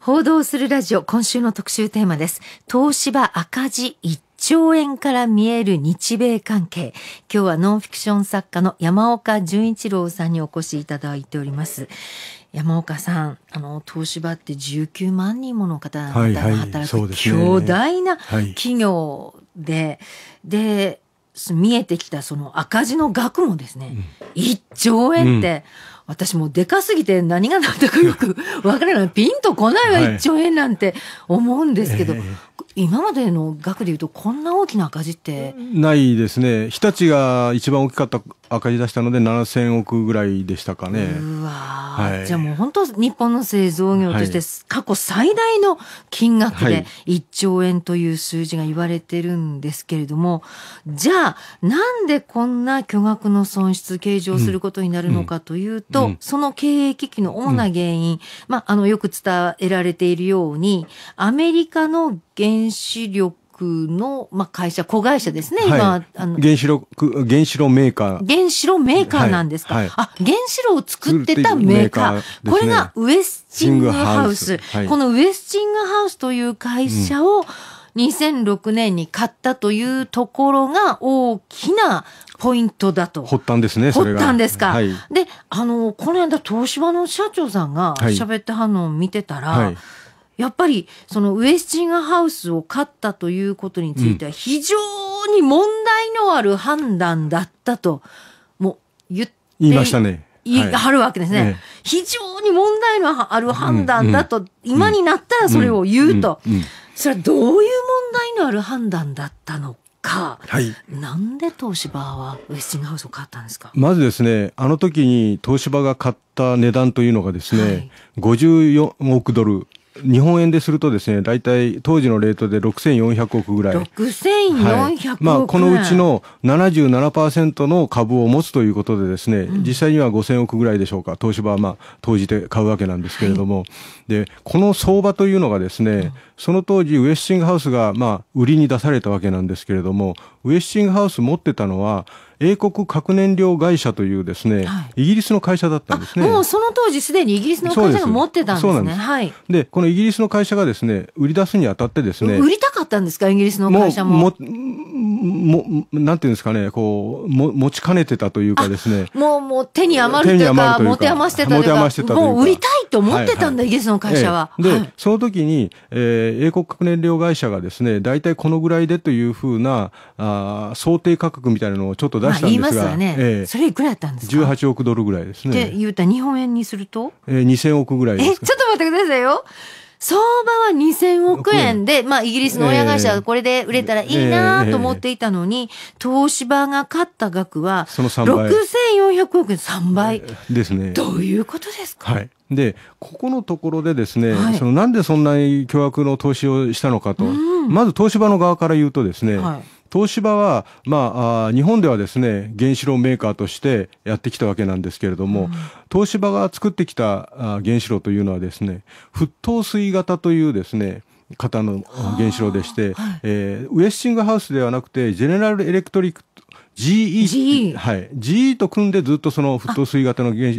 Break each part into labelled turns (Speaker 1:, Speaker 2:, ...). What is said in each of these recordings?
Speaker 1: 報道するラジオ、今週の特集テーマです。東芝赤字1兆円から見える日米関係。今日はノンフィクション作家の山岡純一郎さんにお越しいただいております。山岡さん、あの東芝って19万人もの方々が働く、はいはいね、巨大な企業で、はい、で見えてきたその赤字の額もですね、うん、1兆円って。うん私もでかすぎて何が何だかよくわからない。ピンとこないわ、1兆円なんて思うんですけど、はいえー、今までの額でいうとこんな大きな赤字って。
Speaker 2: ないですね。日立が一番大きかった赤字出したので7000億ぐらいでしたかね。はい、じゃあも
Speaker 1: う本当日本の製造業として過去最大の金額で1兆円という数字が言われてるんですけれども、じゃあなんでこんな巨額の損失計上することになるのかというと、うん、その経営危機の主な原因、うん、まああのよく伝えられているようにアメリカの原子力の、まあ、会社、子会社ですね、今、はい、あの原
Speaker 2: 子力、原子炉メーカー。
Speaker 1: 原子炉メーカーなんですか。はい、あ、原子炉を作ってたメーカー。ーこれがウエスチングハウス。このウエスチングハウスという会社を、2006年に買ったというところが大きなポイントだと。発端
Speaker 2: ですね、それが。発端ですか。はい、
Speaker 1: で、あの、この間、東芝の社長さんが喋ってはのを見てたら、はいはいやっぱりそのウエスチングハウスを買ったということについては非常に問題のある判断だったとも言って言いましたね。言いるわけですね、非常に問題のある判断だと、今になったらそれを言うと、それはどういう問題のある判断だったのか、はい、なんで東芝はウェスティングハウスを買ったんですか
Speaker 2: まずですね、あの時に東芝が買った値段というのがですね、はい、54億ドル日本円でするとですね、大体当時のレートで6400億ぐらい。
Speaker 1: 6400億、はい、まあ、このうちの
Speaker 2: 77%の株を持つということでですね、うん、実際には5000億ぐらいでしょうか。東芝はまあ、投じて買うわけなんですけれども、はい、で、この相場というのがですね、その当時ウェスティングハウスがまあ、売りに出されたわけなんですけれども、ウェッシングハウス持ってたのは英国核燃料会社というですね、はい、イギリスの会社だったんですね。も
Speaker 1: うその当時すでにイギリスの会社が持ってたんですね。です。はい。
Speaker 2: で、このイギリスの会社がですね、売り出すにあたってですね。売
Speaker 1: りたかったんですか、イギリスの会社も。も、
Speaker 2: も、なんていうんですかね、こう、も、持ちかねてたというかですね。
Speaker 1: もう、もう手に余るというか、持て余してたというか。持て余してたというか。もう売りたいと思ってたんだ、はいはい、イギリスの会社は。ええ、で、は
Speaker 2: い、その時に、えー、英国核燃料会社がですね、大体このぐらいでというふうな、あ想定価格みたいなのをちょっと出したんですが、まあ、言いますわね、えー、それいくらだったんですか18億ドルぐらいですね。って
Speaker 1: 言うたら、日本円にすると、
Speaker 2: えー、2000億ぐらいですえち
Speaker 1: ょっと待ってくださいよ。相場は2000億円で、まあ、イギリスの親会社はこれで売れたらいいなと思っていたのに、東芝が買った額は、6400億円、3倍。
Speaker 2: ですね。どういうことですか、はい、で、ここのところでですね、はい、そのなんでそんなに巨額の投資をしたのかと、まず東芝の側から言うとですね、はい東芝は、まあ、日本ではですね原子炉メーカーとしてやってきたわけなんですけれども、うん、東芝が作ってきた原子炉というのはですね沸騰水型というですね型の原子炉でして、はい、えー、ウェスティングハウスではなくてジェネラルエレクトリック GE, GE, はい、GE と組んでずっとその沸騰水型の原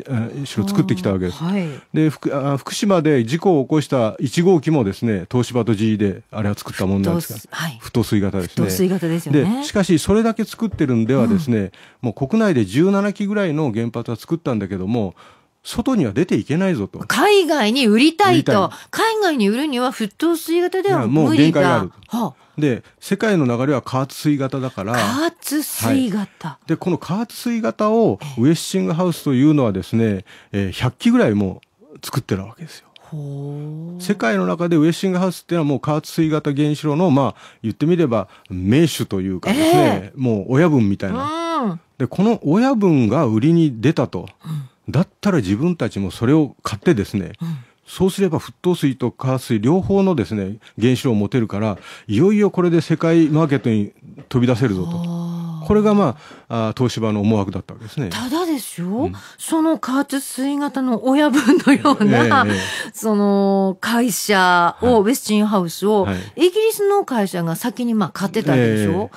Speaker 2: 子を作ってきたわけです。はい、で福あ福島で事故を起こした1号機もですね東芝と GE であれは作ったもんなんですが沸騰、はい、水型ですね。沸騰水型ですよねでしかしそれだけ作ってるんではですね、うん、もう国内で17基ぐらいの原発は作ったんだけども外には出ていけないぞと。
Speaker 1: 海外に売りたいと。い海外に売るには沸騰水型では無理が。もう限界がある。はあ
Speaker 2: で世界の流れは加圧水型だから加
Speaker 1: 圧水型、は
Speaker 2: い、でこの加圧水型をウエッシングハウスというのはですね、えー、100機ぐらいもう作ってるわけですよ。世界の中でウェッシングハウスっていうのはもう加圧水型原子炉のまあ言ってみれば名手というかですね、えー、もう親分みたいな、うん、でこの親分が売りに出たと、うん、だったら自分たちもそれを買ってですね、うんそうすれば沸騰水と加水両方のですね原子炉を持てるからいよいよこれで世界マーケットに飛び出せるぞと。これが、まあ、東芝の思惑だったわけですね。
Speaker 1: ただでしょ、うん、その加圧水型の親分のような、えーえー、その会社を、はい、ウェスチンハウスを、はい、イギリスの会社が先にまあ買ってたでしょ。えー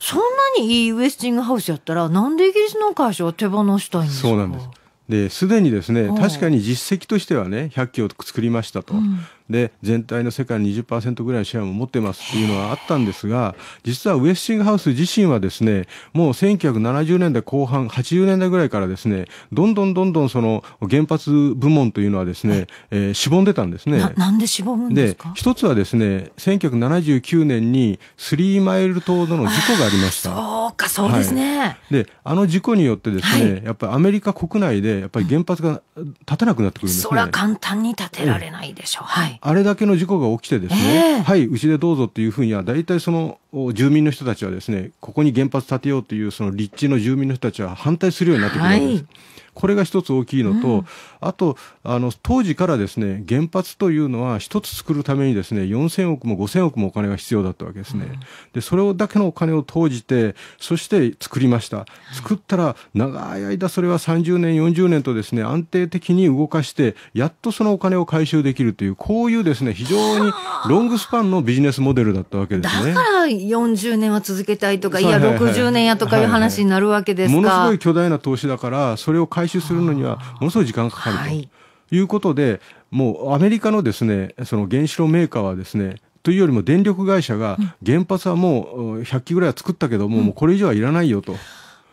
Speaker 1: そんなにいいウエスティングハウスやったら、なんでイギリスの会社は手放したいんです
Speaker 2: かそうなんです。ですでにですね確かに実績としてはね100機を作りましたと、うん、で全体の世界の20%ぐらいのシェアも持ってますっていうのはあったんですが実はウェスティングハウス自身はですねもう1970年代後半80年代ぐらいからですねどんどんどんどんその原発部門というのはですね、えー、しぼんでたんですね。
Speaker 1: なんでしぼむんですか
Speaker 2: で一つはですね1979年にスリーマイル島の事故がありました。そ
Speaker 1: うかそうですね、はい、
Speaker 2: であの事故によってですね、はい、やっぱりアメリカ国内でやっぱり原発が立てなくなってくるんですね。それは
Speaker 1: 簡単に立てられないでしょう。はい
Speaker 2: あれだけの事故が起きてですね、えー、はい、うちでどうぞっていうふうには、大体その住民の人たちはですね、ここに原発建てようというその立地の住民の人たちは反対するようになってくるわけです。はい、これが一つ大きいのと、うんあとあの当時からですね原発というのは一つ作るためにですね4000億も5000億もお金が必要だったわけですね、うん、でそれだけのお金を投じてそして作りました作ったら長い間それは30年40年とですね安定的に動かしてやっとそのお金を回収できるというこういうですね非常にロングスパンのビジネスモデルだったわけですね
Speaker 1: だから40年は続けたいとかいや60年やとかいう話になるわけですか、はいはいはい、ものすごい
Speaker 2: 巨大な投資だからそれを回収するのにはものすごい時間かかかかということで、はい、もうアメリカのですねその原子炉メーカーはですねというよりも電力会社が原発はもう100基ぐらいは作ったけども、うん、もうこれ以上はいらないよと。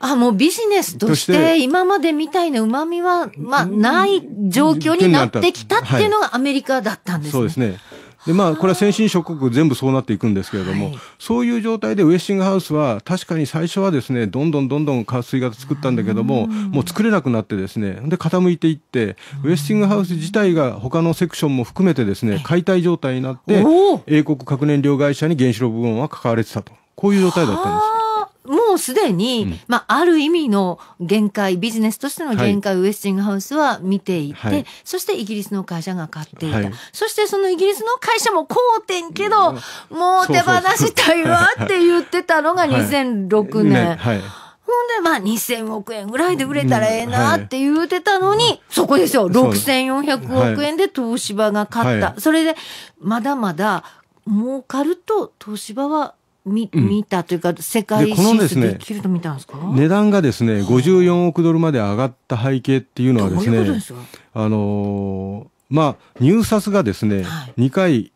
Speaker 1: あもうビジネスとして今までみたいなうまみは、まあ、ない状況になってきたっていうのがアメリカだったんですね。そうですね
Speaker 2: でまあこれは先進諸国全部そうなっていくんですけれども、はい、そういう状態でウェスティングハウスは確かに最初はですねどんどんどんどん加水型作ったんだけどももう作れなくなってですねで傾いていってウェスティングハウス自体が他のセクションも含めてですね解体状態になって英国核燃料会社に原子炉部門は関われてたとこういう状態だったんです。
Speaker 1: もうすでに、うん、まあ、ある意味の限界、ビジネスとしての限界ウェスティングハウスは見ていて、はい、そしてイギリスの会社が買っていた、はい、そしてそのイギリスの会社も好転けど、うん、もう手放したいわって言ってたのが2006年。はいね、ほんで、まあ、2000億円ぐらいで売れたらええなって言うてたのに、そこですよ。6400億円で東芝が買った。それで、まだまだ儲かると東芝は見見たというか、世界進のできると見たんですか、ね、
Speaker 2: 値段がですね、54億ドルまで上がった背景っていうのはですね、あのー、まあ、入札がですね、はい、2回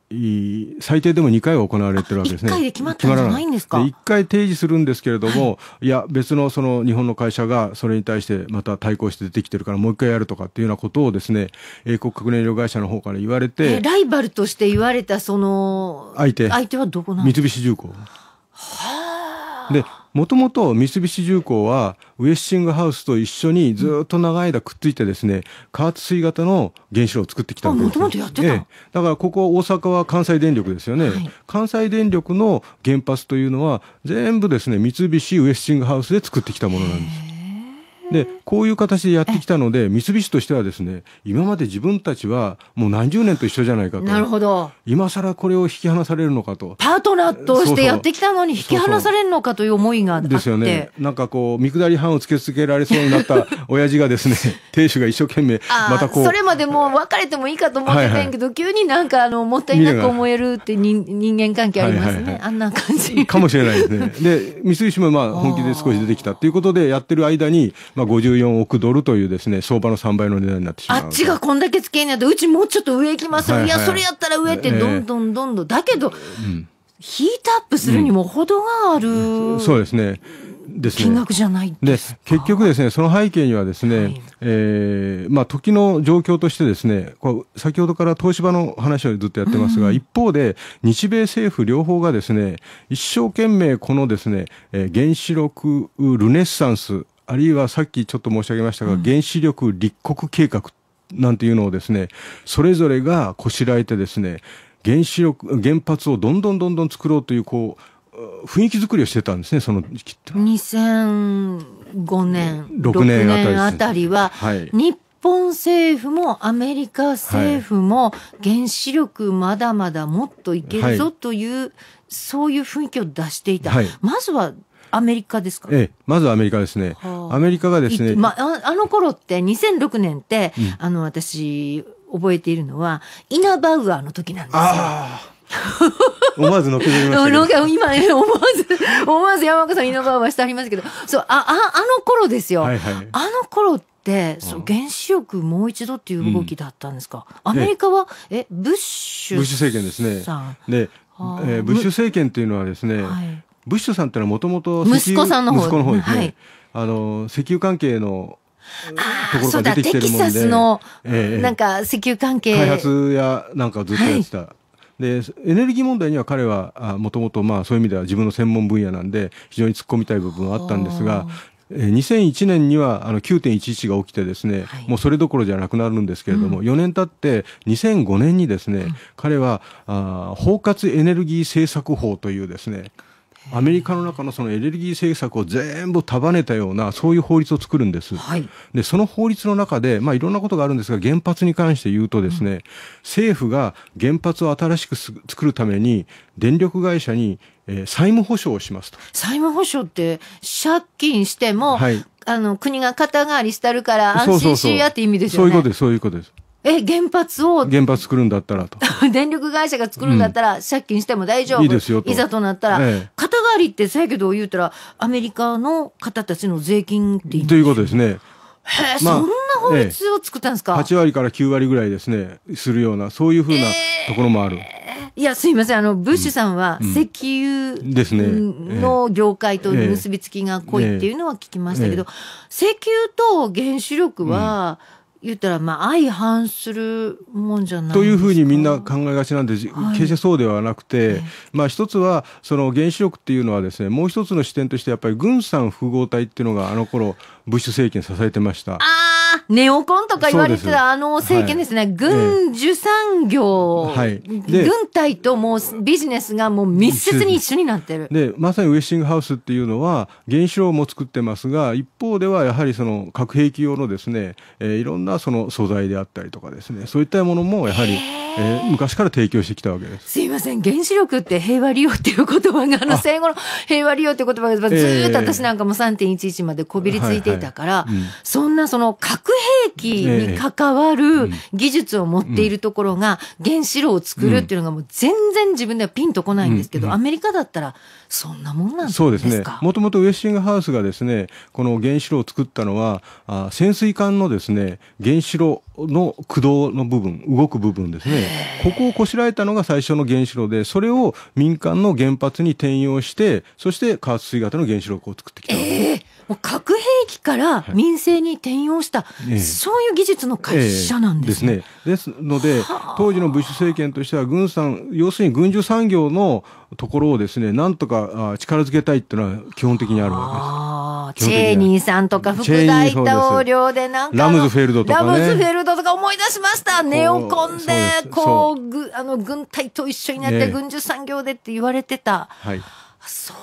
Speaker 2: 最低でも2回は行われてるわけですね。1回で決まったんじゃないんですかで ?1 回提示するんですけれども、はい、いや、別のその日本の会社がそれに対してまた対抗して出てきてるからもう1回やるとかっていうようなことをですね、英国核燃料会社の方から言われて。ラ
Speaker 1: イバルとして言われたその、
Speaker 2: 相手。相手はどこなん三菱重工。はあ。でもともと三菱重工はウエッシングハウスと一緒にずっと長い間くっついてですね、加圧水型の原子炉を作ってきたんです、もともとやってた、ええ、だからここ大阪は関西電力ですよね、はい、関西電力の原発というのは全部ですね、三菱ウエッシングハウスで作ってきたものなんです。でこういう形でやってきたので三菱としてはですね今まで自分たちはもう何十年と一緒じゃないかとなるほど今更これを引き離されるのかと
Speaker 1: パートナーとしてやってきたのに引き離されるのかという思いがあってですよね
Speaker 2: なんかこう見下り班をつけ続けられそうになった 親父がですね亭主が一生懸命またこうそれ
Speaker 1: までもう別れてもいいかと思ってたんやけど、はいはい、急になんかあのもったいなく思えるって人人間関係ありますね、はいはいはい、あんな感じかもしれないで
Speaker 2: すねで三菱もまあ本気で少し出てきたっていうことでやってる間にまあ、54億ドルというですね、相場の3倍の値段になってしまう。あっちが
Speaker 1: こんだけつけんやら、うちもうちょっと上行きますよ。はいはい、いや、それやったら上ってどんどんどんどん。だけど、うん、ヒートアップするにも程がある、うん、そ
Speaker 2: うですね。ですね、金額じゃないで結局ですね、その背景にはですね、はい、えー、まあ、時の状況としてですね、こう先ほどから東芝の話をずっとやってますが、うん、一方で、日米政府両方がですね、一生懸命このですね、えー、原子力ルネッサンス、あるいはさっきちょっと申し上げましたが、うん、原子力立国計画なんていうのをですね、それぞれがこしらえてですね、原子力、原発をどんどんどんどん作ろうという、こう、雰囲気作りをしてたんですね、その時期って
Speaker 1: 2005年、6年あたり,、ね、あたりは、はい、日本政府もアメリカ政府も原子力まだまだもっといけるぞという、はい、そういう雰囲気を出していた、はい、まずはアメリカですかええ、
Speaker 2: まずアメリカですね。アメリカがですね。ま
Speaker 1: あ、あの頃って、2006年って、うん、あの、私、覚えているのは、イナバウアーの時なんですよ。
Speaker 2: 思わずのけぞりました 今、思
Speaker 1: わず、思わず山岡さんイナバウアーしてありますけど、そう、あ、あ、あの頃ですよ。はいはい、あの頃って、そう、原子力もう一度っていう動きだったんですか、うん、アメリカは、え、ブッシュ。ブッシュ政権ですね。
Speaker 2: で、えー、ブッシュ政権というのはですね、はい、ブッシュさんってのはもともと息子さんの方息子の方ですね、はい、あの石油関係のところが出てきてるもんでテキサスの、ええ、なん
Speaker 1: か石油関係開
Speaker 2: 発やなんかずっとやってた、はい、でエネルギー問題には彼はもともとそういう意味では自分の専門分野なんで非常に突っ込みたい部分はあったんですが2001年にはあの9.11が起きてですね、はい、もうそれどころじゃなくなるんですけれども、うん、4年経って2005年にですね、うん、彼はあ包括エネルギー政策法というですねアメリカの中のそのエネルギー政策を全部束ねたようなそういう法律を作るんです、はい、でその法律の中で、まあ、いろんなことがあるんですが原発に関して言うとですね、うん、政府が原発を新しく作るために電力会社に、えー、債務保証をしますと
Speaker 1: 債務保証って借金しても、はい、あの国が肩代わりしてるから安心しやって意味ですよねそうそう
Speaker 2: そう。そういうことです、そういうことです。
Speaker 1: え、原発を。
Speaker 2: 原発作るんだったらと。
Speaker 1: 電力会社が作るんだったら、借金しても大丈夫。いいですよいざとなったら、肩代わりってさやけど言うたら、アメリカの方たちの税金って言
Speaker 2: いということですね。へ
Speaker 1: え、そんな法律を作ったんですか、?8
Speaker 2: 割から9割ぐらいですね、するような、そういうふうなところもある。
Speaker 1: いや、すいません。あの、ブッシュさんは、石
Speaker 2: 油の
Speaker 1: 業界と結びつきが濃いっていうのは聞きましたけど、石油と原子力は、うん言ったら、まあ、相反するもんじゃないというふう
Speaker 2: にみんな考えがちなんで、はい、決してそうではなくて、まあ、一つは、その原子力っていうのはですね、もう一つの視点として、やっぱり軍産複合体っていうのが、あの頃、ブッシュ政権支えてました。あー
Speaker 1: ネオコンとか言われてたあの政権ですね、はい、軍需産業、はい、軍隊ともうビジネスがもう密接に一緒になってる。で、
Speaker 2: まさにウェスティングハウスっていうのは、原子炉も作ってますが、一方ではやはりその核兵器用のですね、えー、いろんなその素材であったりとかですね、そういったものもやはり、えー、昔から提供してきたわけです。す
Speaker 1: いません、原子力って平和利用っていう言葉が、あの戦後の平和利用っていう言葉がずっと私なんかも3.11までこびりついていたから、そんなその核核兵器に関わる技術を持っているところが原子炉を作るっていうのがもう全然自分ではピンとこないんですけど、アメリカだったらそんなもんなんそうですね。
Speaker 2: もともとウェスティングハウスがですね、この原子炉を作ったのは、あ潜水艦のですね、原子炉の駆動の部分、動く部分ですね。ここをこしらえたのが最初の原子炉で、それを民間の原発に転用して、そして加圧水型の原子炉を作ってき
Speaker 1: たわけです。もう核兵器から民生に転用した、はい、そういう技術の会社なんですね。
Speaker 2: ええ、ですねですので、当時のブッシュ政権としては軍産、要するに軍需産業のところをですね、なんとか力づけたいっていうのは基本的にあるわ
Speaker 1: けです。チェーニーさんとか副大統領でなんかラム
Speaker 2: ズフェルドとか、ね、ラムズフェ
Speaker 1: ルドとか思い出しましたネオコンでこうぐあの軍隊と一緒になって軍需産業でって言われてた。はいそ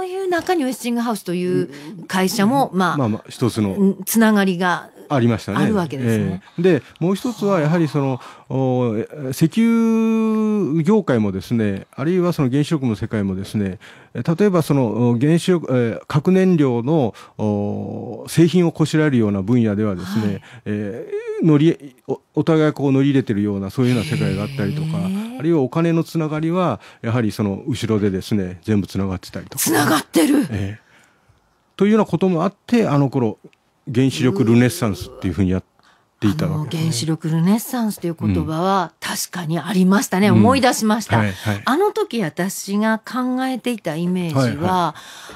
Speaker 1: ういう中にウェスティングハウスという会社も、まあ、まあ
Speaker 2: まあ一つの
Speaker 1: つながりが
Speaker 2: ありましたね。あるわけですね。えー、で、もう一つはやはりそのお、石油業界もですね、あるいはその原子力の世界もですね、例えばその原子力、えー、核燃料のお製品をこしらえるような分野ではですね、はい、えー乗りお互いこう乗り入れてるようなそういうような世界があったりとかあるいはお金のつながりはやはりその後ろでですね全部つながってたりとか。つながってる、えー、というようなこともあってあの頃原子力ルネッサンスっていうふうにやって。ていた
Speaker 1: わけ、ね、原子力ルネッサンスという言葉は確かにありましたね、うん、思い出しました、はいはい、あの時私が考えていたイメージは、は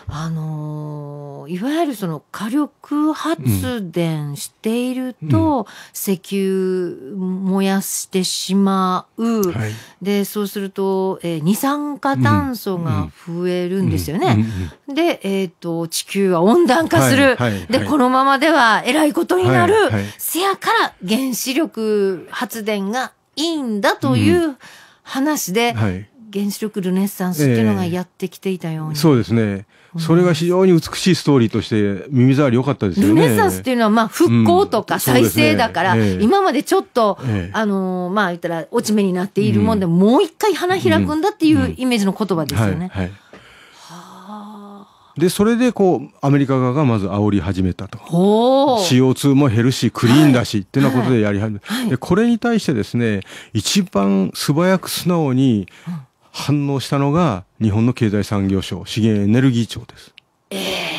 Speaker 1: いはい、あのいわゆるその火力発電していると、石油燃やしてしまう、うんはい、でそうすると、えー、二酸化炭素が増えるんですよね、うん、で、えーと、地球は温暖化する、はいはいはい、でこのままではえらいことになる、せやかから原子力発電がいいんだという話で、うんはい、原子力ルネッサンスっていうのがやってきていたように、えー、そう
Speaker 2: ですね、それが非常に美しいストーリーとして耳障り良かったですよねルネッサンスって
Speaker 1: いうのはまあ復興とか再生だから、うんねえー、今までちょっと、えー、あのー、まあ言ったら落ち目になっているもんで、もう一回花開くんだっていうイメージの言葉ですよね。はいはい
Speaker 2: でそれでこうアメリカ側がまず煽り始めたと
Speaker 1: CO2
Speaker 2: も減るしクリーンだし、はい、ってなことでやり始め、はい、でこれに対してですね一番素早く素直に反応したのが日本の経済産業省資源エネルギー庁です。えー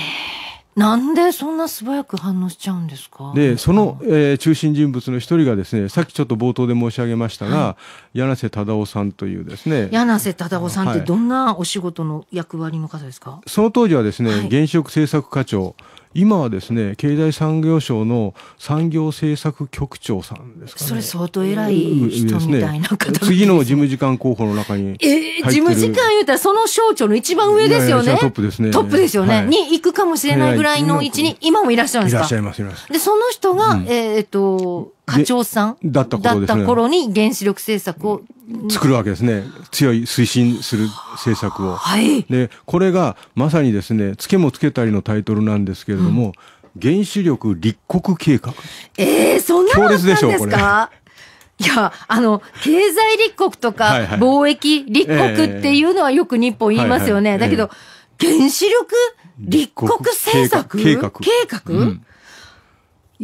Speaker 1: なんでそんな素早く反応しちゃうんですかで
Speaker 2: その、えー、中心人物の一人がですねさっきちょっと冒頭で申し上げましたが、はい、柳瀬忠夫さんというですね
Speaker 1: 柳瀬忠夫さんってどんなお仕事の役割の方ですか、は
Speaker 2: い、その当時はですね、はい、現職政策課長今はですね経済産業省の産業政策局長さんで
Speaker 1: すか、ね、それ相当偉い人みたいな方、ね、次
Speaker 2: の事務次官候補の中にえ事務次官
Speaker 1: 言うたらその省庁の一番上ですよねトップですねトップですよね、はい、に行くかもしれないぐらいの位置に今もいらっしゃるんですかいらっしゃいますでその人が、うん、えっ、と課長さんだった頃、ね、だった頃に原子力政策を作
Speaker 2: るわけですね。強い推進する政策を。はい。で、これがまさにですね、つけもつけたりのタイトルなんですけれども、うん、原子力立国計画。ええー、そんなのあったんですか
Speaker 1: いや、あの、経済立国とか、貿易立国っていうのはよく日本言いますよね。だけど、原子力立国政策計画計画、うん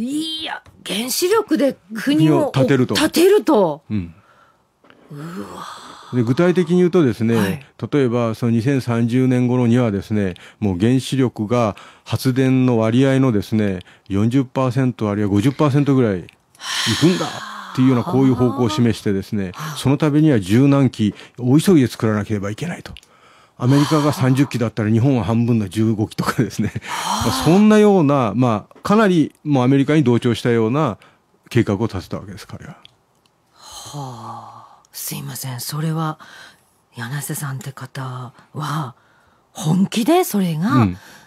Speaker 1: いや、原子力で国を建てると。建てると。うん、うわ。
Speaker 2: で具体的に言うとですね、はい、例えばその2030年頃にはですね、もう原子力が発電の割合のですね、40%あるいは50%ぐらいいくんだっていうようなこういう方向を示してですね、そのためには柔軟器大急ぎで作らなければいけないと。アメリカが30機だったら日本は半分の15機とかですね、まあ、そんなような、まあ、かなりもうアメリカに同調したような計画を立てたわけです彼は。
Speaker 1: はあすいませんそれは柳瀬さんって方は本気でそれが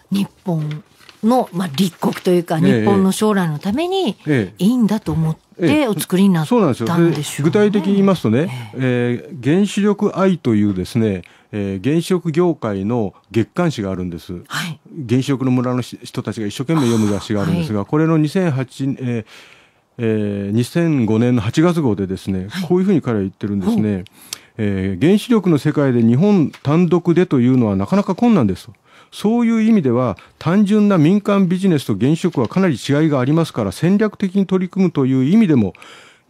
Speaker 1: 日本の、うん、まあ、立国というか日本の将来のためにいいんだと思って。でお作りになったんでしょう、ね、
Speaker 2: 具体的に言いますとね、えええー、原子力愛というですねえー、原子力業界の月刊誌があるんです、はい、原子力の村の人たちが一生懸命読む雑誌があるんですが、はい、これの2008、えーえー、2005年の8月号でですね、はい、こういうふうに彼は言ってるんですね、えー、原子力の世界で日本単独でというのはなかなか困難ですと。そういう意味では単純な民間ビジネスと原子力はかなり違いがありますから戦略的に取り組むという意味でも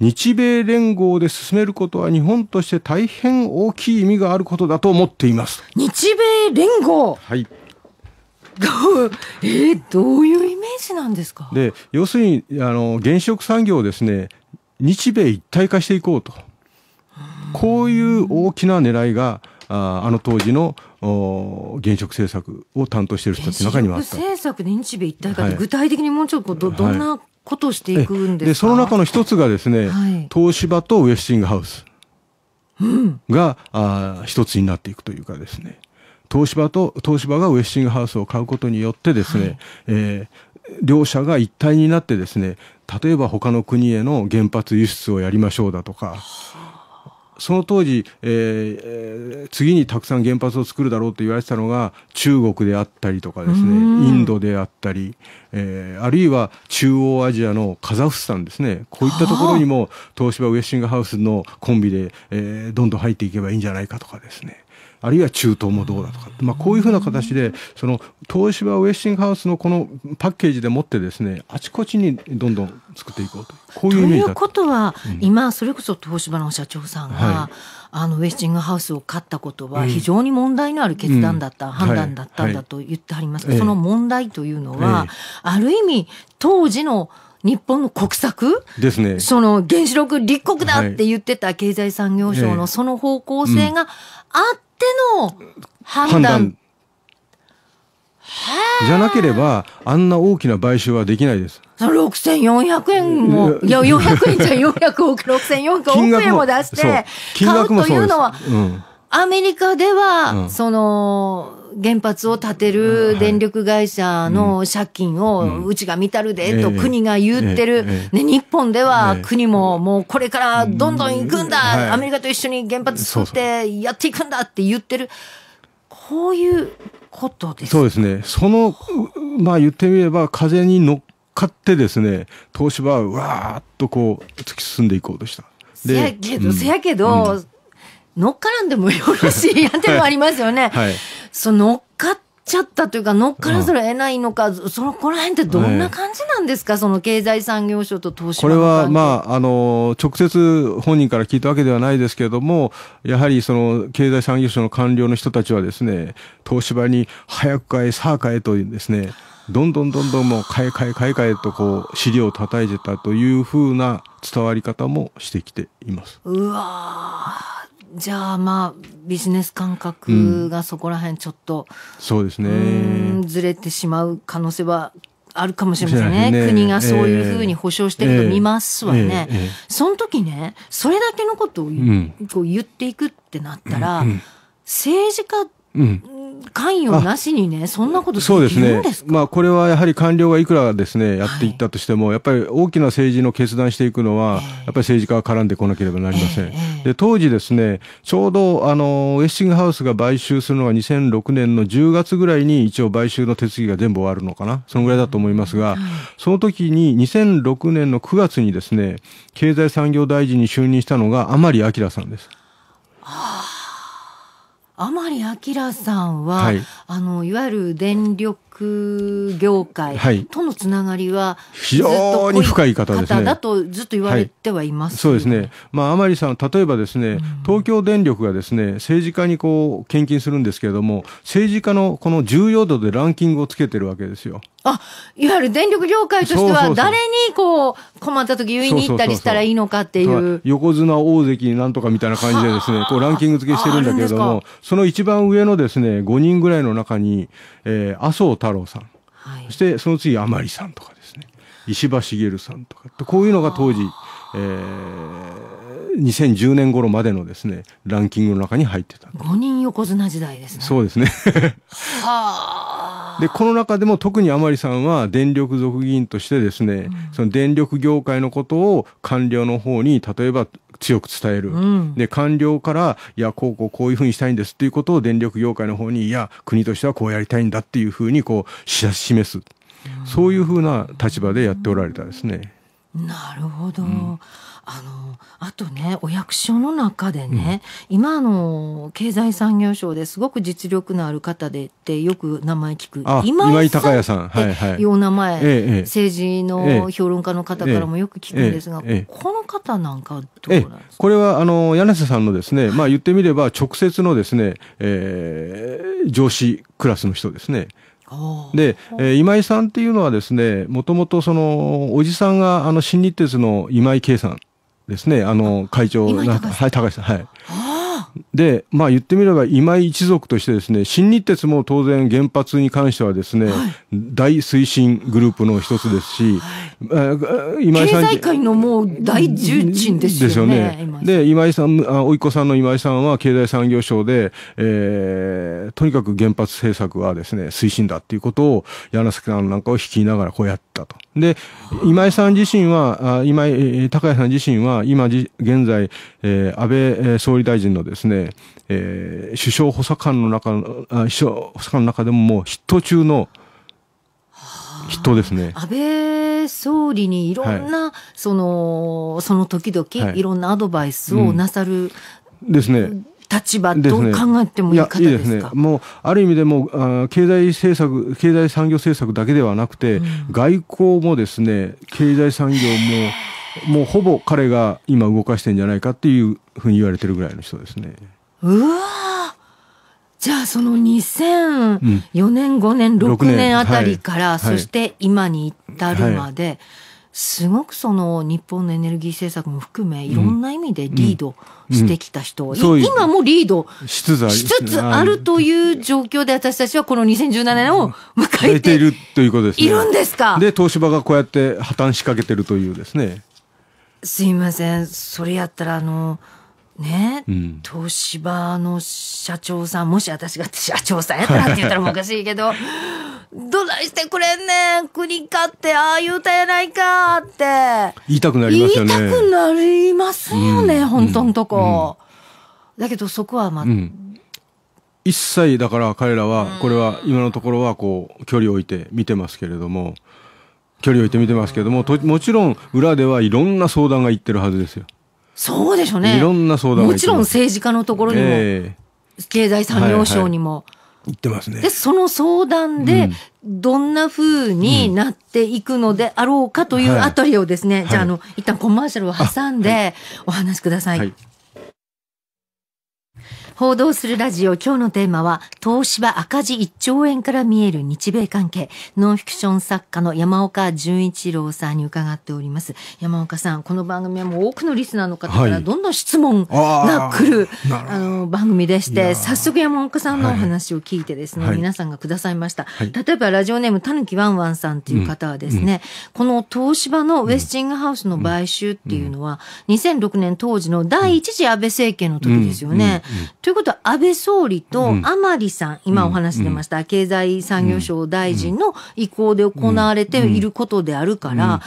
Speaker 2: 日米連合で進めることは日本として大変大きい意味があることだと思っています
Speaker 1: 日米連合はいどうえー、どういうイメージなんですか
Speaker 2: で要するにあの原子力産業をですね日米一体化していこうとこういう大きな狙いがああの当時の現職政策を担当している人たちの中にはあった。政
Speaker 1: 策で日米一体化って、具体的にもうちょっとど,、どんなことしていくんですその中の
Speaker 2: 一つがですね、はい、東芝とウェスティングハウスが、うん、あ一つになっていくというかですね東芝と東芝がウェスティングハウスを買うことによってですね、はい、えー、両者が一体になってですね例えば他の国への原発輸出をやりましょうだとか。はあその当時、えー、次にたくさん原発を作るだろうと言われてたのが、中国であったりとかですね、インドであったり、えー、あるいは中央アジアのカザフスタンですね、こういったところにも、東芝ウェッシングハウスのコンビで、えー、どんどん入っていけばいいんじゃないかとかですね。あるいは中東もどうだとか、まあ、こういうふうな形でその東芝ウェスティングハウスのこのパッケージでもってですねあちこちにどんどん作っていこうとこういうイメージだということ
Speaker 1: は、うん、今それこそ東芝の社長さんが、はい、あのウェスティングハウスを買ったことは非常に問題のある決断だった、うん、判断だったんだと言ってはりますが、はい、その問題というのは、ええ、ある意味当時の日本の国策ですね。その原子力立国だって言ってた経済産業省のその方向性があって、の判断
Speaker 2: じゃなければあんな大きな買収はできないです。
Speaker 1: 6400円も、いや、400円じゃ400億、6400億円も出して、買うというのは、うん、アメリカでは、うん、その、原発を建てる電力会社の借金をうちが見たるでと国が言ってる、ね、日本では国ももうこれからどんどん行くんだ、アメリカと一緒に原発作ってやっていくんだって言ってる、こういうことですそうで
Speaker 2: すね、その、まあ、言ってみれば、風に乗っかってですね、東芝はわーっとこう突き進んでいこうとした。せやけど、うん、せや
Speaker 1: けど、うん乗っからんでもよろしいやんてもありますよね。はい、その乗っかっちゃったというか、乗っからざるを得ないのか、うん、そのこら辺ってどんな感じなんですか、えー、その経済産業省と東芝これは、
Speaker 2: まあ、あの、直接本人から聞いたわけではないですけれども、やはりその経済産業省の官僚の人たちはですね、東芝に早く買え、さあ買えというですね、どんどんどんどんもう買い買え買い買えとこう尻を叩いてたというふうな伝わり方もしてきています。
Speaker 1: うわじゃあまあビジネス感覚がそこら辺ちょっと、う
Speaker 2: ん、そうですね
Speaker 1: ずれてしまう可能性はあるかもしれませんね、ね、国がそういうふうに保証してると見ますわね、えーえーえー、その時ねそれだけのことを、こう言っていくってなったら、うん、政治家関与なしにね、そんなことそうですね、
Speaker 2: まあ、これはやはり官僚がいくらですねやっていったとしても、はい、やっぱり大きな政治の決断していくのは、やっぱり政治家が絡んでこなければなりません。えー、で当時、ですねちょうどあのウェスティングハウスが買収するのが2006年の10月ぐらいに、一応、買収の手続きが全部終わるのかな、そのぐらいだと思いますが、はい、その時に2006年の9月に、ですね経済産業大臣に就任したのが甘利明さんです。はあ
Speaker 1: 甘利明さんは、はい、あのいわゆる電力業界とのつながりは、非常に深
Speaker 2: い方ですね。だ
Speaker 1: とずっと言われてはいます、ねはい、そ
Speaker 2: うですね。まあ、甘利さん、例えばですね、東京電力がですね、政治家にこう、献金するんですけれども、政治家のこの重要度でランキングをつけてるわけですよ。あ、
Speaker 1: いわゆる電力業界としては、誰にこう、困った時言いに行ったりしたらいいのかっていう。そうそうそうそう
Speaker 2: 横綱大関なんとかみたいな感じでですね、こうランキング付けしてるんだけれども、その一番上のですね、5人ぐらいの中に、えー、麻生太太郎さん、はい、そしてその次甘利さんとかですね石破茂さんとかこういうのが当時、えー、2010年頃までのですねランキングの中に入ってた
Speaker 1: 5人横綱時代です
Speaker 2: ねそうですねでこの中でも特に甘利さんは電力属議員としてですね、うん、その電力業界のことを官僚の方に例えば強く伝える、うん、で官僚からいやこうこうこういうふうにしたいんですっていうことを電力業界の方にいや国としてはこうやりたいんだっていうふうにこう示す、そういうふうな立場でやっておられたですね。
Speaker 1: なるほど、うん、あのあとねお役所の中でね、うん、今の経済産業省ですごく実力のある方でってよく名前聞く今井
Speaker 2: 孝也さんっていう名前、はいはい、政
Speaker 1: 治の評論家の方からもよく聞くんですが、えええ、この方なんかどう
Speaker 2: なんですかこれはあの柳瀬さんのですね、まあ、言ってみれば直接のですね、えー、上司クラスの人ですね。で、えー、今井さんっていうのはですね、もともとその、おじさんがあの新日鉄の今井圭さんですね、あの、会長、はい、高橋さん、はい。で、まあ、言ってみれば今井一族としてですね新日鉄も当然原発に関してはですね、はい、大推進グループの一つですし、は
Speaker 1: 今井さん経済界のもう大重鎮ですよね。です
Speaker 2: よね。で今井さんあおいっ子さんの今井さんは経済産業省で、えー、とにかく原発政策はですね推進だっていうことを柳崎さんなんかを引きながらこうやったと。で今井さん自身は今井高谷さん自身は今現在、えー、安倍総理大臣のですねですね、えー、首相補佐官の中、首相補佐官の中でももう筆頭中の筆頭ですね。
Speaker 1: 安倍総理にいろんな、はい、その、その時々、はい、いろんなアドバイスをなさる、うん、ですね。立場、どう考え
Speaker 2: てもいい方ですね、ね、もう、ある意味でもあ経済政策、経済産業政策だけではなくて、うん、外交もですね、経済産業も、もうほぼ彼が今動かしてんじゃないかっていうふうに言われてるぐらいの人ですね。
Speaker 1: うわじゃあその2004年、うん、5年6年あたりから、はい、そして今に至るまで、はい、すごくその日本のエネルギー政策も含めいろんな意味でリードしてきた人、うんうん、今もリードしつつあるという状況で私たちはこの2017年を迎え
Speaker 2: ているということです、ね、いるんですかで東芝がこうやって破綻しかけてるというですね
Speaker 1: すいませんそれやったらあのね、うん、東芝の社長さんもし私が社長さんやったらって言ったらもおかしいけど どないしてくれんねん国かってああ言うたやないかって
Speaker 2: 言いたくなりますよね言いたく
Speaker 1: なりますよね、うん、本当のとこ、うん、だけどそこはまあ、
Speaker 2: 一切だから彼らはこれは今のところはこう距離を置いて見てますけれども距離を置いて見てますけれどももちろん裏ではいろんな相談がいってるはずですよ。
Speaker 1: そうでしょうね。いろ
Speaker 2: んな相談もちろん
Speaker 1: 政治家のところにも、えー、経済産業省にも。はいはい
Speaker 2: 言ってますね。で、
Speaker 1: その相談で、どんな風になっていくのであろうかというあたりをですね、うんはい、じゃあ、あの、一旦コマーシャルを挟んで、お話しください。はいはい報道するラジオ今日のテーマは東芝赤字1兆円から見える日米関係ノンフィクション作家の山岡純一郎さんに伺っております山岡さんこの番組はもう多くのリスナーの方からどんどん質問が来る、はい、あの番組でして早速山岡さんのお話を聞いてですね、はい、皆さんがくださいました、はい、例えばラジオネームたぬきわんわんさんという方はですね、うんうん、この東芝のウェスティングハウスの買収っていうのは2006年当時の第一次安倍政権の時ですよね、うんということは安倍総理と甘利さん、うん、今お話し出ました、うん、経済産業省大臣の意向で行われていることであるから、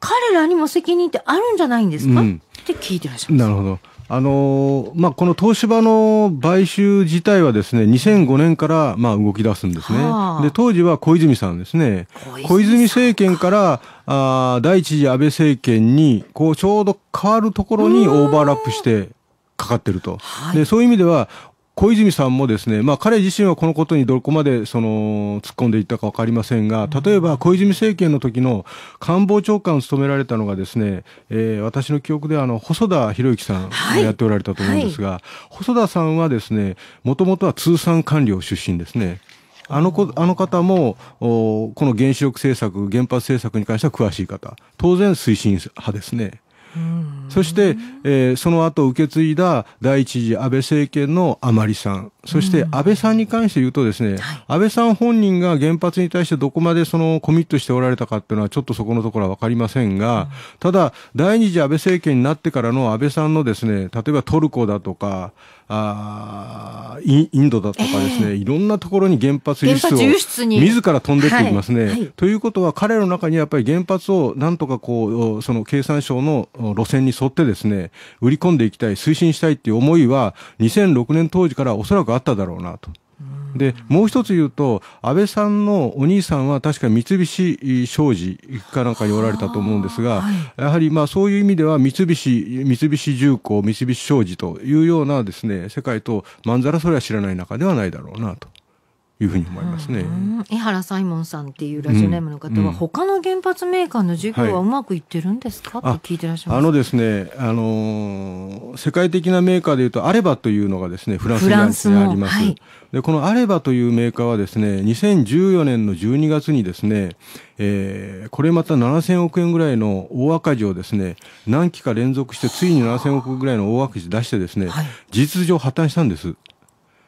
Speaker 1: 彼らにも責任ってあるんじゃないんですか、って聞いてらっ
Speaker 2: しゃいます。なるほどあのまあ、この東芝の買収自体はですね2005年からまあ動き出すんですね、はあ、で当時は小泉さんですね小泉政権からあ第一次安倍政権にこうちょうど変わるところにオーバーラップしてかかってると、はい、でそういう意味では小泉さんもですね、まあ、彼自身はこのことにどこまでその突っ込んでいったかわかりませんが、例えば小泉政権の時の官房長官を務められたのがですね、えー、私の記憶ではあの細田博之さんがやっておられたと思うんですが、はいはい、細田さんはですね、もともとは通産官僚出身ですね。あの子、あの方もおこの原子力政策、原発政策に関しては詳しい方、当然推進派ですね。そして、えー、その後受け継いだ第一次安倍政権の甘利さん、そして安倍さんに関して言うとですね、安倍さん本人が原発に対してどこまでそのコミットしておられたかっていうのはちょっとそこのところはわかりませんが、ただ、第二次安倍政権になってからの安倍さんのですね、例えばトルコだとか、あインドだとかですね、えー、いろんなところに原発輸出を自ら飛んでっていきますね。はいはい、ということは彼の中にやっぱり原発をなんとかこうその経産省の路線に沿ってですね売り込んでいきたい推進したいっていう思いは2006年当時からおそらくあっただろうなと。で、もう一つ言うと、安倍さんのお兄さんは確か三菱商事かなんかにおられたと思うんですが、はい、やはりまあそういう意味では三菱、三菱重工、三菱商事というようなですね、世界とまんざらそれは知らない中ではないだろうなと。いうふうに思いますね。
Speaker 1: 井原サイモンさんっていうラジオネームの方は、他の原発メーカーの事業はうまくいってるんですか、はい、って聞いてらっしゃいますあの
Speaker 2: ですね、あのー、世界的なメーカーでいうと、アレバというのがですね、フランスにあります。はい、で、このアレバというメーカーはですね、2014年の12月にですね、えー、これまた7000億円ぐらいの大赤字をですね、何期か連続して、ついに7000億ぐらいの大赤字出してですね、はい、事実上破綻したんです。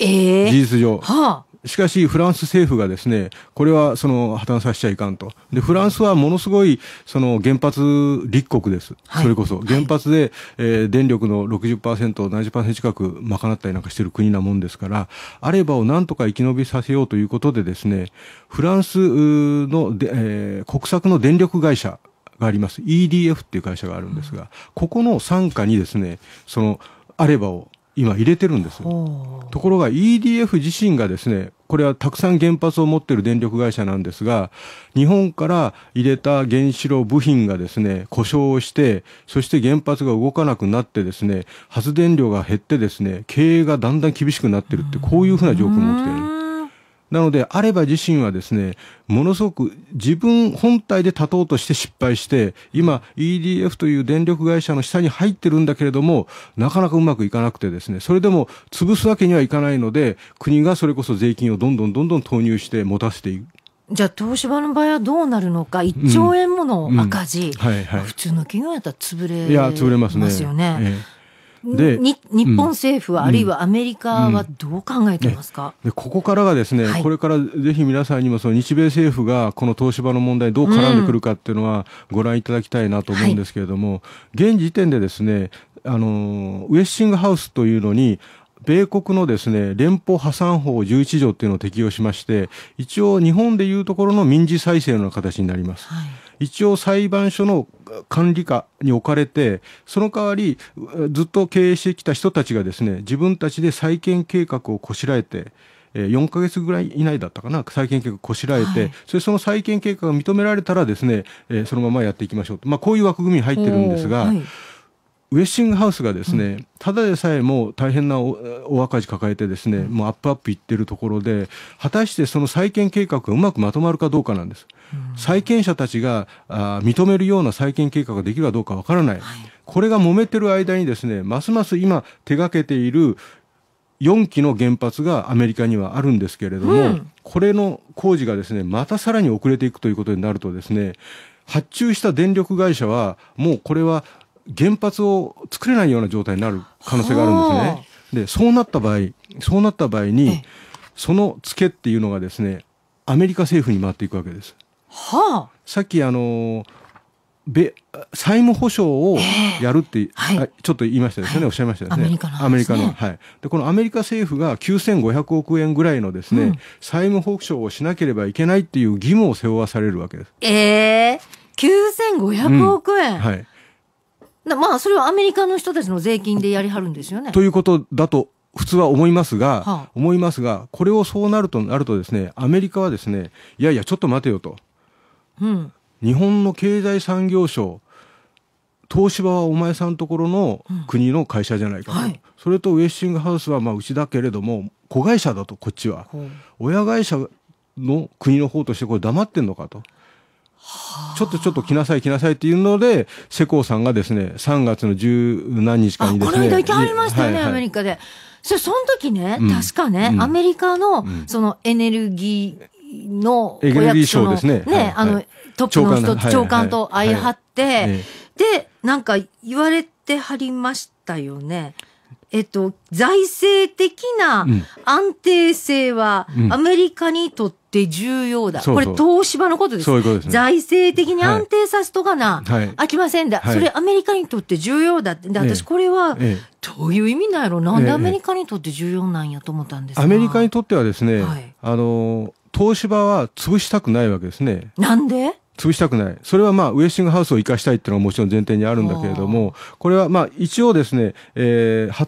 Speaker 2: ええー、事実上。はあしかし、フランス政府がですね、これはその破綻させちゃいかんと。で、フランスはものすごい、その原発立国です。はい、それこそ。原発で、えー、電力の60%、70%近く賄ったりなんかしてる国なもんですから、あればをなんとか生き延びさせようということでですね、フランスので、えー、国策の電力会社があります。EDF っていう会社があるんですが、ここの傘下にですね、その、あればを今入れてるんですよ。ところが EDF 自身がですね、これはたくさん原発を持ってる電力会社なんですが、日本から入れた原子炉部品がですね、故障をして、そして原発が動かなくなってですね、発電量が減ってですね、経営がだんだん厳しくなってるって、こういうふうな状況も起きてる。なので、あれば自身はですね、ものすごく自分本体で立とうとして失敗して、今 EDF という電力会社の下に入ってるんだけれども、なかなかうまくいかなくてですね、それでも潰すわけにはいかないので、国がそれこそ税金をどんどんどんどん投入して持たせていく。
Speaker 1: じゃあ東芝の場合はどうなるのか、1兆円もの赤字、は
Speaker 2: はいい。普通
Speaker 1: の企業やったら潰れますよね。いや潰れますね、ええで日本政府は、うん、あるいはアメリカはどう考えてますか、
Speaker 2: うん、でここからがですね、はい、これからぜひ皆さんにもその日米政府がこの東芝の問題どう絡んでくるかっていうのはご覧いただきたいなと思うんですけれども、うんはい、現時点でですねあのウェッシングハウスというのに米国のですね、連邦破産法11条っていうのを適用しまして、一応日本でいうところの民事再生の形になります。はい一応裁判所の管理下に置かれて、その代わり、ずっと経営してきた人たちがですね、自分たちで再建計画をこしらえて、4か月ぐらい以内だったかな、再建計画こしらえて、はい、それその再建計画が認められたらですね、そのままやっていきましょうと。まあ、こういう枠組みに入ってるんですが、はい、ウェッシングハウスがですね、うん、ただでさえも大変な大赤字抱えてですね、もうアップアップいってるところで、果たしてその再建計画がうまくまとまるかどうかなんです。債権者たちがあ認めるような再建計画ができるかどうかわからない。はい、これが揉めてる間にですね、ますます今手がけている4基の原発がアメリカにはあるんですけれども、うん、これの工事がですね、またさらに遅れていくということになるとですね、発注した電力会社は、もうこれは原発を作れないような状態になる可能性があるんですね。で、そうなった場合、そうなった場合に、そのツケっていうのがですね、アメリカ政府に回っていくわけです。はあ。さっきあの、べ、債務保証をやるって、えーはい、ちょっと言いましたですね、はい、おっしゃいましたですね。アメリカの、ね、アメリカの。はい。で、このアメリカ政府が9500億円ぐらいのですね、うん、債務保証をしなければいけないっていう義務を背負わされるわけです。
Speaker 1: ええー、9500億円、うん、はい。まあ、それはアメリカの人たちの税金でやりはるんですよね。という
Speaker 2: ことだと普通は思いますが、はあ、思いますが、これをそうなるとなるとですね、アメリカはですね、いやいや、ちょっと待てよと。うん、日本の経済産業省、東芝はお前さんところの国の会社じゃないかと、うんはい、それとウェッシングハウスはまあうちだけれども子会社だとこっちは、親会社の国の方としてこれ黙ってんのかと、ちょっとちょっと来なさい来なさいっていうので、世耕さんがですね、3月の十何日間にですね。この間行きはりましたよね、はいはい、アメ
Speaker 1: リカで。そその時ね、うん、確かね、うん、アメリカの、そのエネルギー、のエネルギー省ですね。ね、はいはい、あの、トップの人、長官と相張って、で、なんか言われてはりましたよね。えっと、財政的な安定性はアメリカにとって重要だ。うん、これ東芝のことです。そういうことです、ね、財政的に安定させとかな、はい、あきませんだ、はい、それアメリカにとって重要だって。で、私これは、どういう意味なんやろなんでアメリカにとって重要なんやと思ったんですか、アメ
Speaker 2: リカにとってはですね、はい、あの、東芝は潰したくないわけですね。
Speaker 1: なんで
Speaker 2: 潰したくない。それはまあ、ウェッシングハウスを生かしたいっていうのがもちろん前提にあるんだけれども、これはまあ、一応ですね、えー、破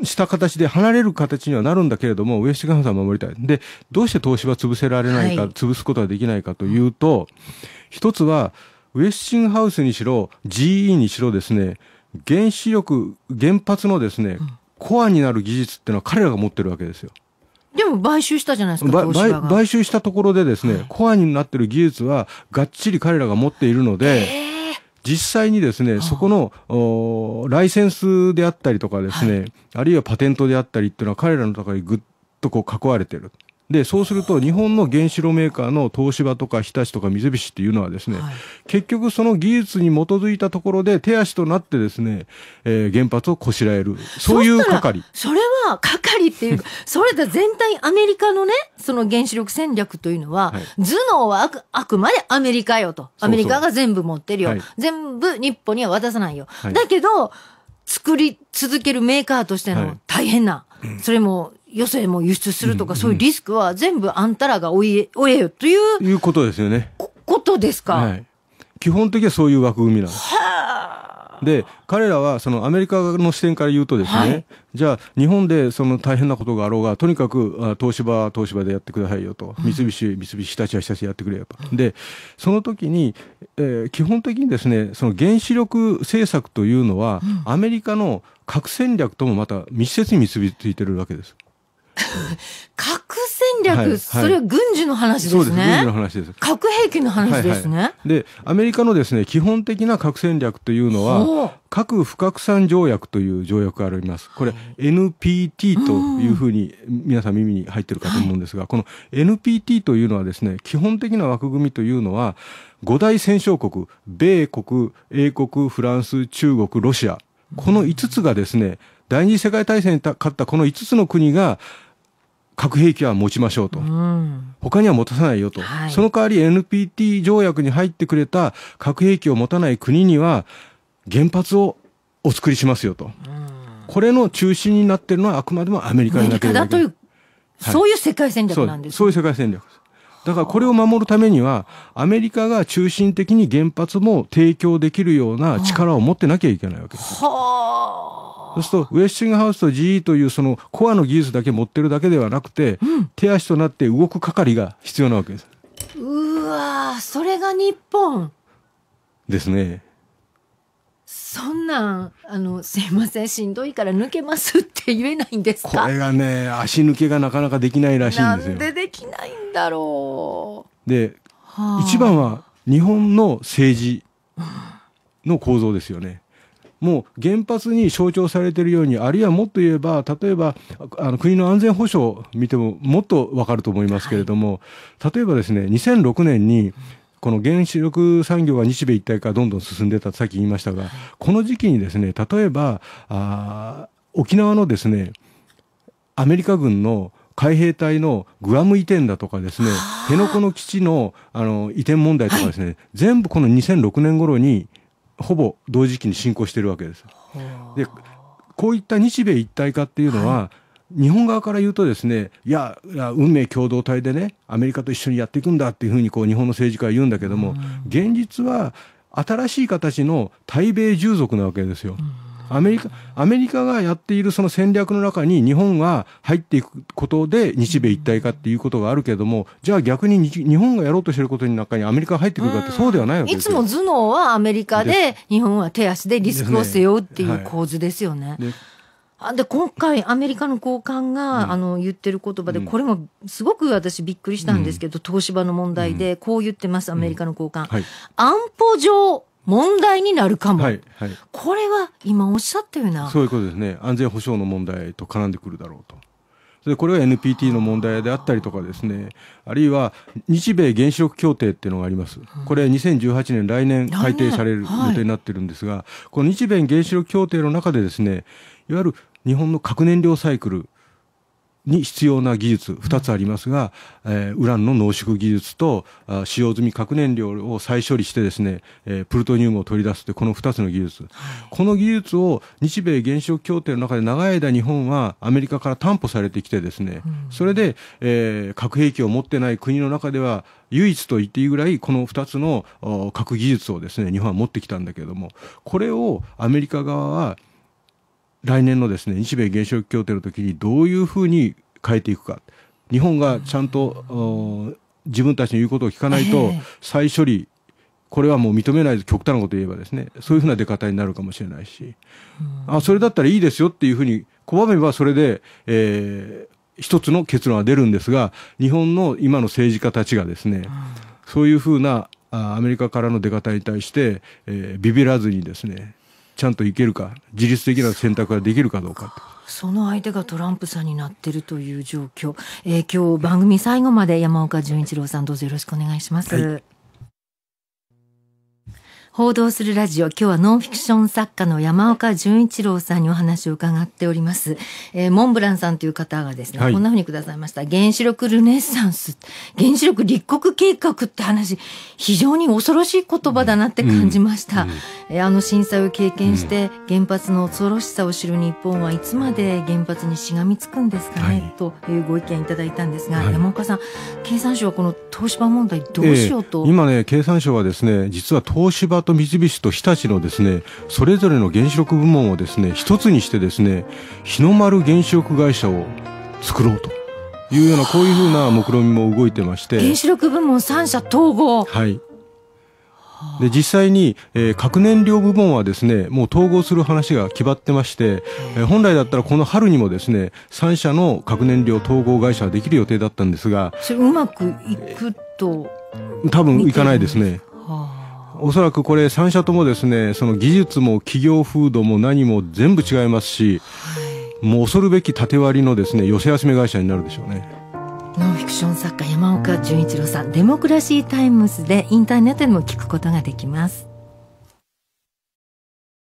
Speaker 2: 綻した形で離れる形にはなるんだけれども、ウェッシングハウスは守りたい。で、どうして東芝潰せられないか、はい、潰すことができないかというと、一つは、ウェッシングハウスにしろ、GE にしろですね、原子力、原発のですね、コアになる技術っていうのは彼らが持ってるわけですよ。
Speaker 1: でも買収したじゃないですか、買
Speaker 2: 買収したところでですね、はい、コアになってる技術はがっちり彼らが持っているので、えー、実際にですね、そこの、ライセンスであったりとかですね、はい、あるいはパテントであったりっていうのは彼らの中にぐっとこう囲われてる。でそうすると日本の原子炉メーカーの東芝とか日立とか三菱っていうのはですね、はい、結局その技術に基づいたところで手足となってですね、えー、原発をこしらえるそういう係
Speaker 1: それは係っていう それだ全体アメリカのねその原子力戦略というのは、はい、頭脳はあくあくまでアメリカよとアメリカが全部持ってるよ、はい、全部日本には渡さないよ、だけど作り続けるメーカーとしての大変な、それも余生も輸出するとか、そういうリスクは全部あんたらが負え負えよとい
Speaker 2: ういうことですよね。こ
Speaker 1: とですか、は
Speaker 2: い、基本的にはそういう枠組みなんです。で、彼らはそのアメリカの視点から言うとですね、はい、じゃあ日本でその大変なことがあろうが、とにかく東芝は東芝でやってくださいよと、三菱、三菱、日立は日立やってくれよと。で、その時に、えー、基本的にですね、その原子力政策というのは、アメリカの核戦略ともまた密接に結びついてるわけです。うん
Speaker 1: 核戦略、はいはい、それは軍事の話ですね。そうです、軍事の話です。核兵器の話ですね。はいは
Speaker 2: い、で、アメリカのですね、基本的な核戦略というのは、核不拡散条約という条約があります。これ、NPT というふうに、皆さん耳に入ってるかと思うんですが、はい、この NPT というのはですね、基本的な枠組みというのは、五大戦勝国、米国、英国、フランス、中国、ロシア、この5つがですね、第二次世界大戦に勝ったこの5つの国が、核兵器は持ちましょうと、うん、他には持たさないよと、はい、その代わり NPT 条約に入ってくれた核兵器を持たない国には原発をお作りしますよと、うん、これの中心になってるのはあくまでもアメリカになってるだけだとい
Speaker 1: う、はい、そういう世界戦略なん
Speaker 2: ですそういう世界戦略ですだからこれを守るためには、アメリカが中心的に原発も提供できるような力を持ってなきゃいけないわ
Speaker 1: けです。はあ
Speaker 2: そうするとウェテシングハウスと GE というそのコアの技術だけ持ってるだけではなくて、うん、手足となって動く係が必要なわけです
Speaker 1: うわそれが日本ですねそんなんあのすいませんしんどいから抜けますって言えないんですかこれ
Speaker 2: がね足抜けがなかなかできないらしいんですよで
Speaker 1: できないんだろうで、はあ、一番
Speaker 2: は日本の政治の構造ですよねもう原発に象徴されているように、あるいはもっと言えば、例えばあの国の安全保障を見ても、もっと分かると思いますけれども、はい、例えばですね、2006年に、この原子力産業が日米一体化どんどん進んでたとさっき言いましたが、この時期にですね、例えば、あ沖縄のですね、アメリカ軍の海兵隊のグアム移転だとかですね、辺野古の基地のあの移転問題とかですね、はい、全部この2006年頃にほぼ同時期に進行しているわけです。でこういった日米一体化っていうのは、はい、日本側から言うとですねいや運命共同体でねアメリカと一緒にやっていくんだっていうふうにこう日本の政治家は言うんだけども、現実は新しい形の対米従属なわけですよ。アメリカ、アメリカがやっているその戦略の中に日本が入っていくことで日米一体化っていうことがあるけれども、じゃあ逆に日本がやろうとしていることの中にアメリカが入ってくるかってそうではないわけですよ。
Speaker 1: いつも頭脳はアメリカで、日本は手足でリスクを背負うっていう構図ですよね。で今回、アメリカの高官が、うん、あの言ってる言葉で、これもすごく私、びっくりしたんですけど、うん、東芝の問題で、こう言ってます、アメリカの高官、うんはい、安保上、問題になるかも、はいはい、これは今おっしゃったようなそ
Speaker 2: ういうことですね安全保障の問題と絡んでくるだろうと。でこれは NPT の問題であったりとかですねあるいは日米原子力協定っていうのがあります、これ2018年来年改定される予定になってるんですが、この日米原子力協定の中でですねいわゆる日本の核燃料サイクルに必要な技術2つありますが、えー、ウランの濃縮技術とあ使用済み核燃料を再処理してですね、えー、プルトニウムを取り出すというこの2つの技術、はい、この技術を日米原子力協定の中で長い間日本はアメリカから担保されてきてですね、うん、それで、えー、核兵器を持ってない国の中では唯一と言っていいぐらいこの2つの核技術をですね日本は持ってきたんだけれどもこれをアメリカ側は来年のですね日米原子力協定の時にどういうふうに変えていくか日本がちゃんと自分たちの言うことを聞かないと再処理、これはもう認めない極端なこと言えばですねそういうふうな出方になるかもしれないし、あそれだったらいいですよっていうふうに拒めばそれで、えー、一つの結論は出るんですが日本の今の政治家たちがですね、そういうふうなアメリカからの出方に対して、えー、ビビらずにですねちゃんといけるか自律的な選択ができるかどうか
Speaker 1: その相手がトランプさんになってるという状況、えー、今日番組最後まで山岡純一郎さんどうぞよろしくお願いします。はい報道するラジオ今日はノンフィクション作家の山岡純一郎さんにお話を伺っております、えー、モンブランさんという方がですね、はい、こんなふうにくださいました原子力ルネッサンス原子力立国計画って話非常に恐ろしい言葉だなって感じました、うんうん、えー、あの震災を経験して、原発の恐ろしさを知る日本はいつまで原発にしがみつくんですかね、はい、というご意見いただいたんですが、はい、山岡さん経産省はこの東芝問題どうしようと、えー、
Speaker 2: 今ね経産省はですね実は東芝と三菱と日立のですねそれぞれの原子力部門をですね一つにしてですね日の丸原子力会社を作ろうというようなこういうふうな目論見みも動いてまして原
Speaker 1: 子力部門3社統合
Speaker 2: はいで実際に、えー、核燃料部門はですねもう統合する話が決まってまして、えー、本来だったらこの春にもですね3社の核燃料統合会社ができる予定だったんですが
Speaker 1: それうまくいくと
Speaker 2: 多分いかないですねおそらくこれ3社ともですね、その技術も企業風土も何も全部違いますし、もう恐るべき縦割りのですね、寄せ集め会社になるでしょうね。
Speaker 1: ノンフィクション作家山岡純一郎さん、デモクラシータイムズでインターネットでも聞くことができます。